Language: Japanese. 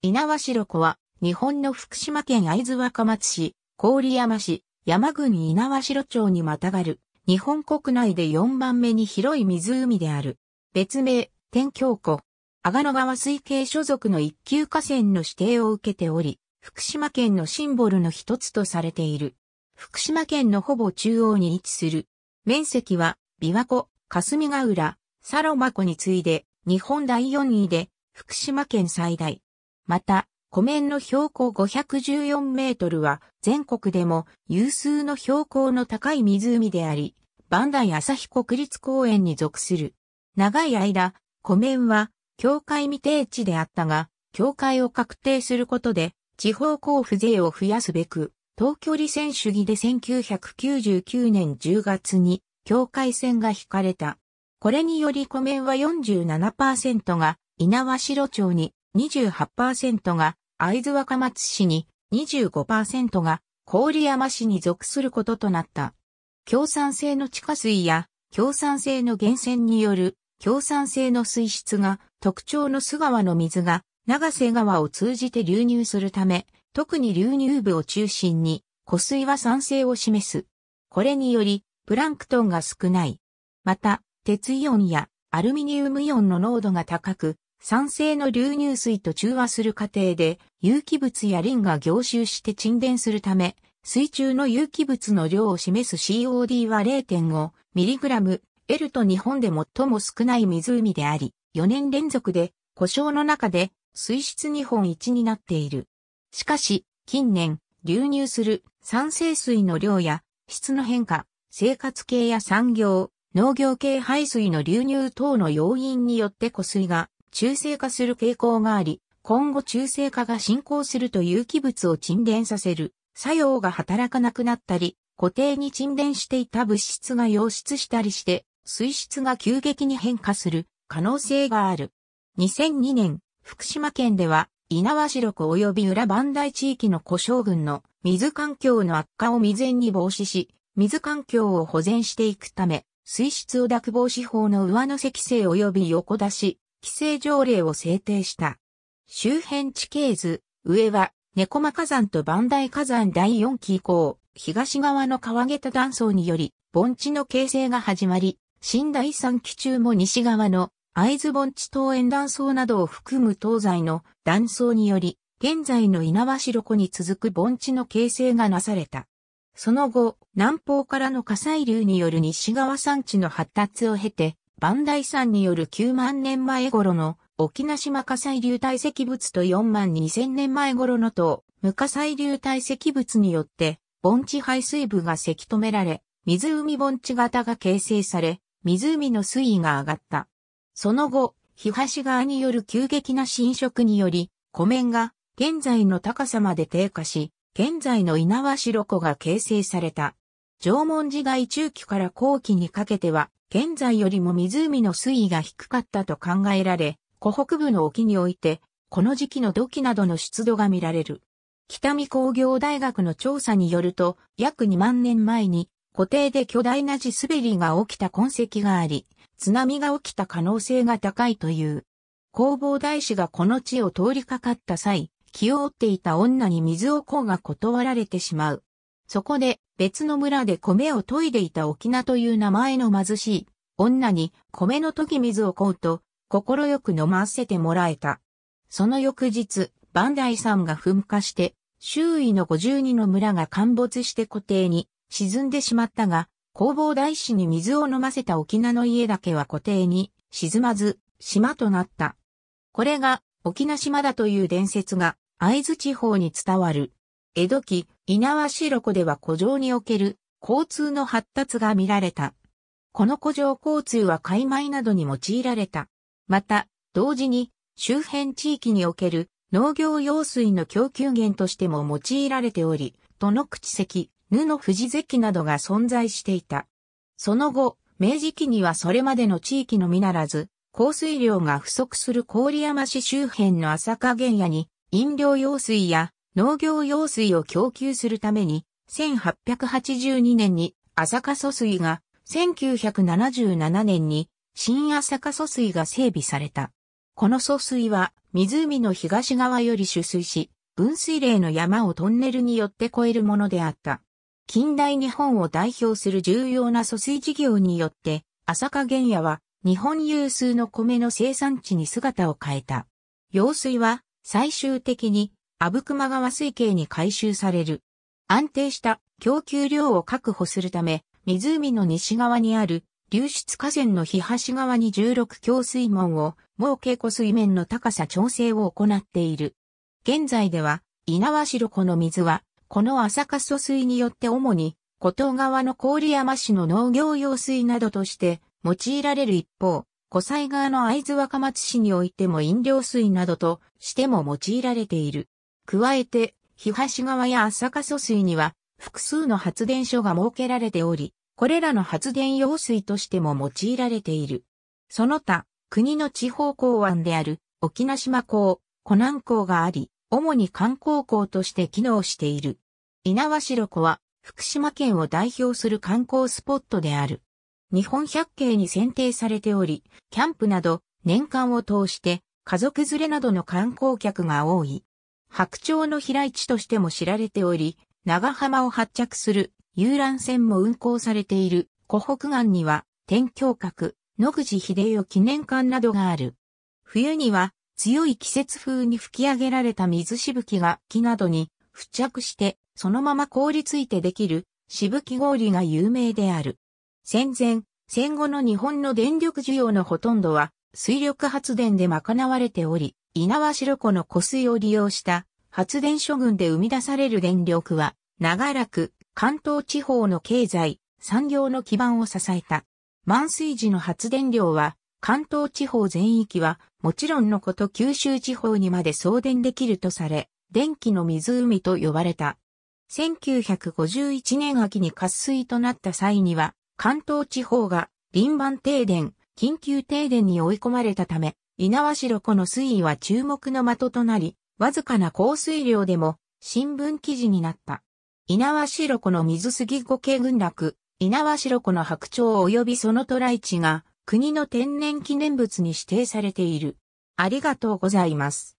稲葉代湖は、日本の福島県会津若松市、郡山市、山郡稲葉代町にまたがる、日本国内で4番目に広い湖である。別名、天京湖。阿賀野川水系所属の一級河川の指定を受けており、福島県のシンボルの一つとされている。福島県のほぼ中央に位置する。面積は、琵琶湖、霞ヶ浦、サロマ湖に次いで、日本第4位で、福島県最大。また、湖面の標高514メートルは全国でも有数の標高の高い湖であり、磐朝日国立公園に属する。長い間、湖面は境界未定地であったが、境界を確定することで地方交付税を増やすべく、東距離線主義で1999年10月に境界線が引かれた。これにより湖面は47%が稲葉城町に28%が会津若松市に、25%が郡山市に属することとなった。共産性の地下水や共産性の源泉による共産性の水質が特徴の須川の水が長瀬川を通じて流入するため、特に流入部を中心に湖水は酸性を示す。これによりプランクトンが少ない。また、鉄イオンやアルミニウムイオンの濃度が高く、酸性の流入水と中和する過程で、有機物やリンが凝集して沈殿するため、水中の有機物の量を示す COD は 0.5mg、L と日本で最も少ない湖であり、4年連続で、故障の中で、水質日本一になっている。しかし、近年、流入する酸性水の量や、質の変化、生活系や産業、農業系排水の流入等の要因によって湖水が中性化する傾向があり、今後中性化が進行すると有機物を沈殿させる作用が働かなくなったり、固定に沈殿していた物質が溶出したりして、水質が急激に変化する可能性がある。2002年、福島県では、稲和四六及び浦磐梯地域の古障群の水環境の悪化を未然に防止し、水環境を保全していくため、水質を濁防止法の上乗せ規制及び横出し、規制条例を制定した。周辺地形図、上は、猫間火山と万代火山第4期以降、東側の川桁断層により、盆地の形成が始まり、新第3期中も西側の会津盆地東園断層などを含む東西の断層により、現在の稲葉城湖に続く盆地の形成がなされた。その後、南方からの火砕流による西側山地の発達を経て、ダイ山による9万年前頃の沖縄島火砕流体積物と4万2000年前頃の塔。無火砕流体積物によって、盆地排水部がせき止められ、湖盆地型が形成され、湖の水位が上がった。その後、東側による急激な侵食により、湖面が現在の高さまで低下し、現在の稲葉代湖が形成された。縄文時代中期から後期にかけては、現在よりも湖の水位が低かったと考えられ、湖北部の沖において、この時期の土器などの出土が見られる。北見工業大学の調査によると、約2万年前に、湖底で巨大な地滑りが起きた痕跡があり、津波が起きた可能性が高いという。工房大師がこの地を通りかかった際、気を追っていた女に水を子うが断られてしまう。そこで別の村で米を研いでいた沖縄という名前の貧しい女に米の研ぎ水を買うと、心よく飲ませてもらえた。その翌日、バンダイ山が噴火して、周囲の52の村が陥没して湖底に沈んでしまったが、工房大師に水を飲ませた沖縄の家だけは湖底に沈まず、島となった。これが沖縄島だという伝説が、合津地方に伝わる。江戸期、猪苗代湖では古城における交通の発達が見られた。この古城交通は海米などに用いられた。また、同時に周辺地域における農業用水の供給源としても用いられており、戸の口石、布の富士石などが存在していた。その後、明治期にはそれまでの地域のみならず、降水量が不足する郡山市周辺の浅霞原野に飲料用水や農業用水を供給するために、1882年に朝霞疎水が、1977年に新浅香疎水が整備された。この疎水は湖の東側より取水し、分水嶺の山をトンネルによって越えるものであった。近代日本を代表する重要な疎水事業によって、朝霞原野は日本有数の米の生産地に姿を変えた。用水は最終的に阿武隈川水系に回収される。安定した供給量を確保するため、湖の西側にある流出河川の日側に16強水門を設け湖水面の高さ調整を行っている。現在では、猪苗代湖の水は、この浅か疎水によって主に、古東側の郡山市の農業用水などとして用いられる一方、湖西側の会津若松市においても飲料水などとしても用いられている。加えて、東側や浅香疎水には、複数の発電所が設けられており、これらの発電用水としても用いられている。その他、国の地方港湾である、沖縄島港、湖南港があり、主に観光港として機能している。猪苗代湖は、福島県を代表する観光スポットである。日本百景に選定されており、キャンプなど、年間を通して、家族連れなどの観光客が多い。白鳥の飛来地としても知られており、長浜を発着する遊覧船も運航されている湖北岸には天橋閣、野口秀代記念館などがある。冬には強い季節風に吹き上げられた水しぶきが木などに付着してそのまま凍りついてできるしぶき氷が有名である。戦前、戦後の日本の電力需要のほとんどは水力発電で賄われており、稲葉白湖の湖水を利用した発電所群で生み出される電力は、長らく関東地方の経済、産業の基盤を支えた。満水時の発電量は、関東地方全域は、もちろんのこと九州地方にまで送電できるとされ、電気の湖と呼ばれた。1951年秋に渇水となった際には、関東地方が臨番停電、緊急停電に追い込まれたため、猪苗代湖の水位は注目の的となり、わずかな降水量でも新聞記事になった。猪苗代湖の水杉五景群落、猪苗代湖の白鳥及びその渡来地が国の天然記念物に指定されている。ありがとうございます。